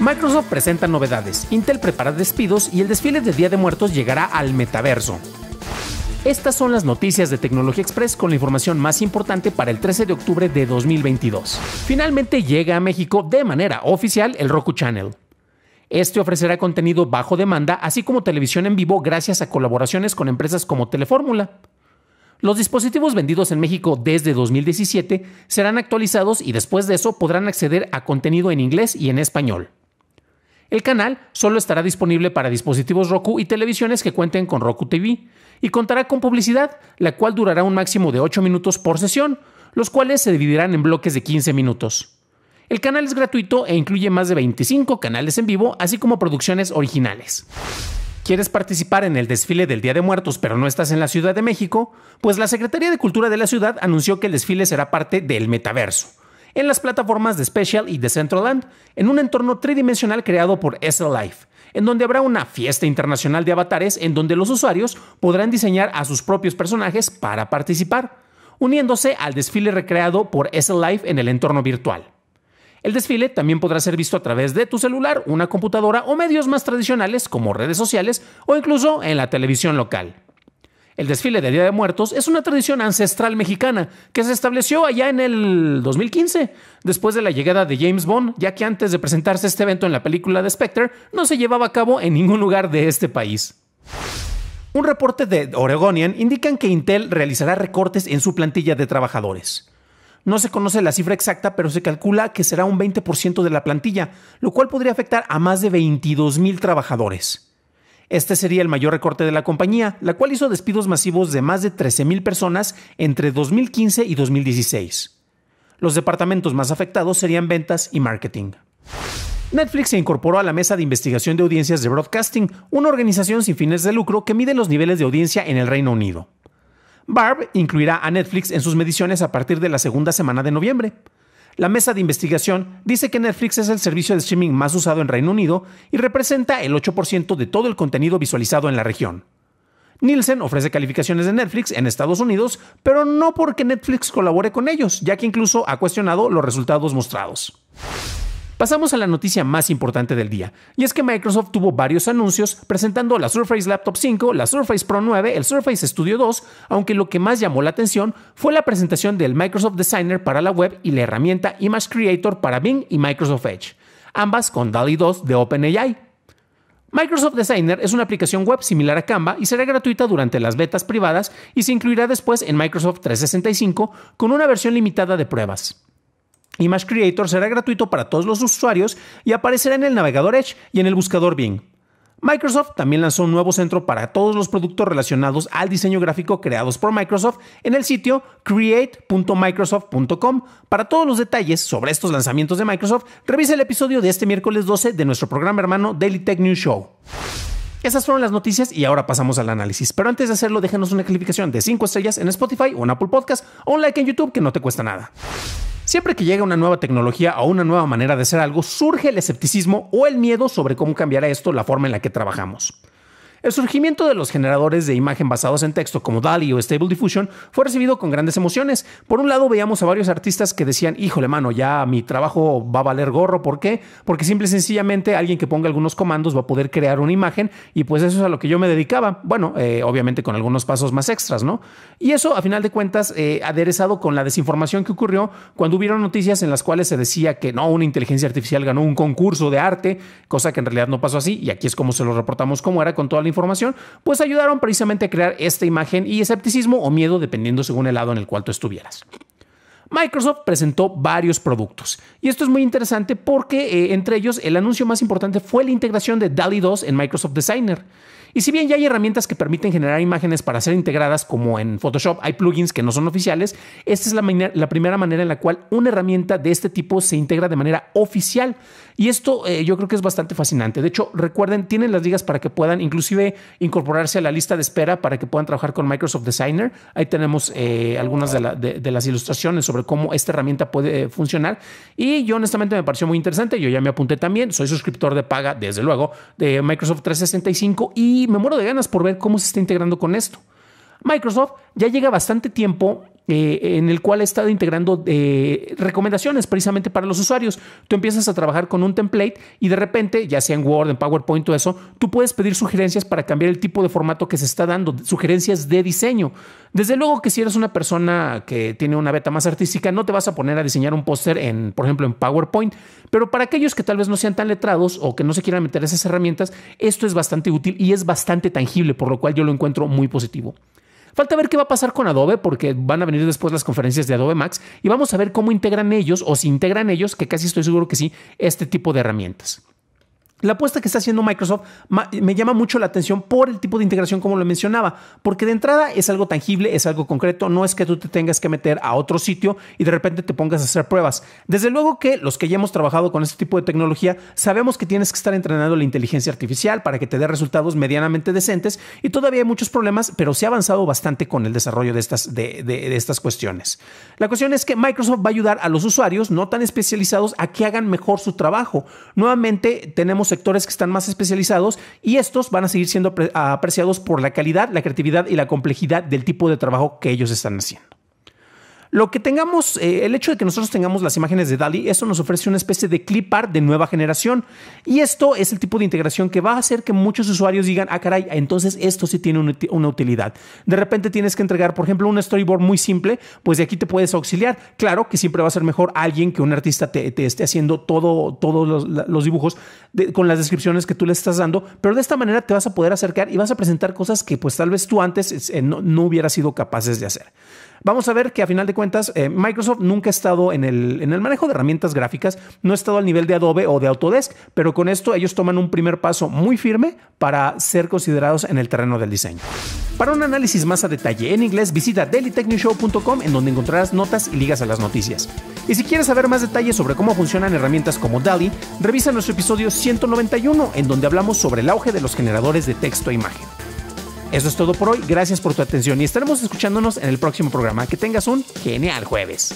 Microsoft presenta novedades, Intel prepara despidos y el desfile de Día de Muertos llegará al metaverso. Estas son las noticias de Tecnología Express con la información más importante para el 13 de octubre de 2022. Finalmente llega a México de manera oficial el Roku Channel. Este ofrecerá contenido bajo demanda, así como televisión en vivo gracias a colaboraciones con empresas como Telefórmula. Los dispositivos vendidos en México desde 2017 serán actualizados y después de eso podrán acceder a contenido en inglés y en español. El canal solo estará disponible para dispositivos Roku y televisiones que cuenten con Roku TV y contará con publicidad, la cual durará un máximo de 8 minutos por sesión, los cuales se dividirán en bloques de 15 minutos. El canal es gratuito e incluye más de 25 canales en vivo, así como producciones originales. ¿Quieres participar en el desfile del Día de Muertos pero no estás en la Ciudad de México? Pues la Secretaría de Cultura de la ciudad anunció que el desfile será parte del metaverso, en las plataformas de Special y de Centroland, en un entorno tridimensional creado por SL Life, en donde habrá una fiesta internacional de avatares en donde los usuarios podrán diseñar a sus propios personajes para participar, uniéndose al desfile recreado por SL Life en el entorno virtual. El desfile también podrá ser visto a través de tu celular, una computadora o medios más tradicionales como redes sociales o incluso en la televisión local. El desfile de Día de Muertos es una tradición ancestral mexicana que se estableció allá en el 2015, después de la llegada de James Bond, ya que antes de presentarse este evento en la película de Spectre no se llevaba a cabo en ningún lugar de este país. Un reporte de Oregonian indican que Intel realizará recortes en su plantilla de trabajadores. No se conoce la cifra exacta, pero se calcula que será un 20% de la plantilla, lo cual podría afectar a más de 22 mil trabajadores. Este sería el mayor recorte de la compañía, la cual hizo despidos masivos de más de 13 mil personas entre 2015 y 2016. Los departamentos más afectados serían ventas y marketing. Netflix se incorporó a la Mesa de Investigación de Audiencias de Broadcasting, una organización sin fines de lucro que mide los niveles de audiencia en el Reino Unido. Barb incluirá a Netflix en sus mediciones a partir de la segunda semana de noviembre. La mesa de investigación dice que Netflix es el servicio de streaming más usado en Reino Unido y representa el 8% de todo el contenido visualizado en la región. Nielsen ofrece calificaciones de Netflix en Estados Unidos, pero no porque Netflix colabore con ellos, ya que incluso ha cuestionado los resultados mostrados. Pasamos a la noticia más importante del día, y es que Microsoft tuvo varios anuncios presentando la Surface Laptop 5, la Surface Pro 9, el Surface Studio 2, aunque lo que más llamó la atención fue la presentación del Microsoft Designer para la web y la herramienta Image Creator para Bing y Microsoft Edge, ambas con DALI 2 de OpenAI. Microsoft Designer es una aplicación web similar a Canva y será gratuita durante las betas privadas y se incluirá después en Microsoft 365 con una versión limitada de pruebas. Image Creator será gratuito para todos los usuarios y aparecerá en el navegador Edge y en el buscador Bing. Microsoft también lanzó un nuevo centro para todos los productos relacionados al diseño gráfico creados por Microsoft en el sitio create.microsoft.com. Para todos los detalles sobre estos lanzamientos de Microsoft, revisa el episodio de este miércoles 12 de nuestro programa hermano Daily Tech News Show. Esas fueron las noticias y ahora pasamos al análisis. Pero antes de hacerlo, déjanos una calificación de 5 estrellas en Spotify o en Apple Podcast o un like en YouTube que no te cuesta nada. Siempre que llega una nueva tecnología o una nueva manera de hacer algo, surge el escepticismo o el miedo sobre cómo cambiará esto la forma en la que trabajamos. El surgimiento de los generadores de imagen basados en texto como DALI o Stable Diffusion fue recibido con grandes emociones. Por un lado veíamos a varios artistas que decían, híjole mano, ya mi trabajo va a valer gorro, ¿por qué? Porque simple y sencillamente alguien que ponga algunos comandos va a poder crear una imagen y pues eso es a lo que yo me dedicaba. Bueno, eh, obviamente con algunos pasos más extras, ¿no? Y eso a final de cuentas eh, aderezado con la desinformación que ocurrió cuando hubieron noticias en las cuales se decía que no, una inteligencia artificial ganó un concurso de arte, cosa que en realidad no pasó así y aquí es como se lo reportamos como era con toda la información, pues ayudaron precisamente a crear esta imagen y escepticismo o miedo dependiendo según el lado en el cual tú estuvieras. Microsoft presentó varios productos y esto es muy interesante porque eh, entre ellos el anuncio más importante fue la integración de DALI 2 en Microsoft Designer. Y si bien ya hay herramientas que permiten generar imágenes para ser integradas como en Photoshop, hay plugins que no son oficiales, esta es la, primera manera en la cual una herramienta de este tipo se integra de manera oficial. Y esto eh, yo creo que es bastante fascinante. De hecho, recuerden, tienen las ligas para que puedan inclusive incorporarse a la lista de espera para que puedan trabajar con Microsoft Designer. Ahí tenemos eh, algunas de las ilustraciones sobre sobre cómo esta herramienta puede eh, funcionar. Y yo honestamente me pareció muy interesante, yo ya me apunté también, soy suscriptor de paga, desde luego, de Microsoft 365 y me muero de ganas por ver cómo se está integrando con esto. Microsoft ya llega bastante tiempo eh, en el cual he estado integrando eh, recomendaciones precisamente para los usuarios. Tú empiezas a trabajar con un template y de repente, ya sea en Word, en PowerPoint o eso, tú puedes pedir sugerencias para cambiar el tipo de formato que se está dando, sugerencias de diseño. Desde luego que si eres una persona que tiene una beta más artística, no te vas a poner a diseñar un póster en, por ejemplo, en PowerPoint, pero para aquellos que tal vez no sean tan letrados o que no se quieran meter esas herramientas, esto es bastante útil y es bastante tangible, por lo cual yo lo encuentro muy positivo. Falta ver qué va a pasar con Adobe, porque van a venir después las conferencias de Adobe Max y vamos a ver cómo integran ellos o si integran ellos, que casi estoy seguro que sí, este tipo de herramientas. La apuesta que está haciendo Microsoft me llama mucho la atención por el tipo de integración como lo mencionaba, porque de entrada es algo tangible, es algo concreto, no es que tú te tengas que meter a otro sitio y de repente te pongas a hacer pruebas. Desde luego que los que ya hemos trabajado con este tipo de tecnología sabemos que tienes que estar entrenando la inteligencia artificial para que te dé resultados medianamente decentes y todavía hay muchos problemas, pero se ha avanzado bastante con el desarrollo de estas, estas cuestiones. La cuestión es que Microsoft va a ayudar a los usuarios no tan especializados a que hagan mejor su trabajo. Nuevamente tenemos sectores que están más especializados y estos van a seguir siendo apreciados por la calidad, la creatividad y la complejidad del tipo de trabajo que ellos están haciendo. Lo que tengamos, eh, el hecho de que nosotros tengamos las imágenes de DALI, eso nos ofrece una especie de clipart de nueva generación. Y esto es el tipo de integración que va a hacer que muchos usuarios digan, ah, caray, entonces esto sí tiene una, utilidad. De repente tienes que entregar, por ejemplo, un storyboard muy simple, pues de aquí te puedes auxiliar. Claro que siempre va a ser mejor alguien que un artista te, esté haciendo todos todo los, los, dibujos con las descripciones que tú le estás dando, pero de esta manera te vas a poder acercar y vas a presentar cosas que pues tal vez tú antes eh, no, no hubieras sido capaces de hacer. Vamos a ver que a final de cuentas, eh, Microsoft nunca ha estado en el, en el manejo de herramientas gráficas, no ha estado al nivel de Adobe o de Autodesk, pero con esto ellos toman un primer paso muy firme para ser considerados en el terreno del diseño. Para un análisis más a detalle en inglés, visita dailytechnewshow.com en donde encontrarás notas y ligas a las noticias. Y si quieres saber más detalles sobre cómo funcionan herramientas como DALI, revisa nuestro episodio 191 en donde hablamos sobre el auge de los generadores de texto e imagen. Eso es todo por hoy, gracias por tu atención y estaremos escuchándonos en el próximo programa. Que tengas un genial jueves.